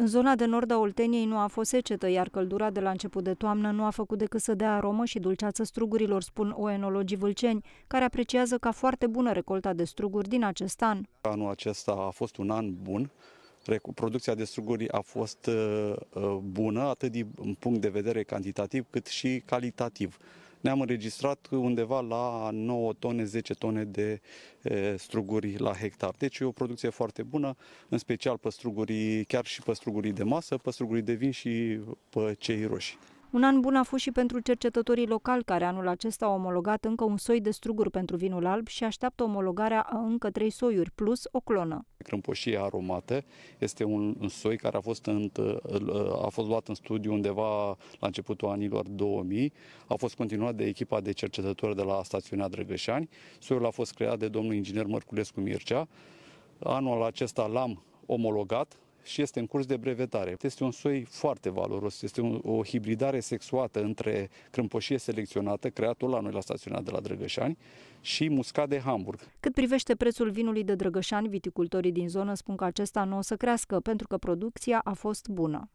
În zona de nord a Olteniei nu a fost secetă, iar căldura de la început de toamnă nu a făcut decât să dea aromă și dulceață strugurilor, spun oenologii vâlceni, care apreciază ca foarte bună recolta de struguri din acest an. Anul acesta a fost un an bun, producția de struguri a fost uh, uh, bună, atât din punct de vedere cantitativ cât și calitativ ne-am înregistrat undeva la 9 tone, 10 tone de struguri la hectar. Deci e o producție foarte bună, în special păstrugurii, chiar și păstrugurii de masă, păstrugurii de vin și pe cei roșii. Un an bun a fost și pentru cercetătorii locali care anul acesta au omologat încă un soi de struguri pentru vinul alb și așteaptă omologarea a încă trei soiuri, plus o clonă. Crâmpoșie aromată este un, un soi care a fost, în, a fost luat în studiu undeva la începutul anilor 2000, a fost continuat de echipa de cercetători de la stațiunea Drăgășani, soiul a fost creat de domnul inginer Mărculescu Mircea, Anul acesta l-am omologat, și este în curs de brevetare. Este un soi foarte valoros, este o hibridare sexuată între crâmpoșie selecționată, creată la noi la stațiunea de la Drăgășani, și muscat de Hamburg. Cât privește prețul vinului de Drăgășani, viticultorii din zonă spun că acesta nu o să crească pentru că producția a fost bună.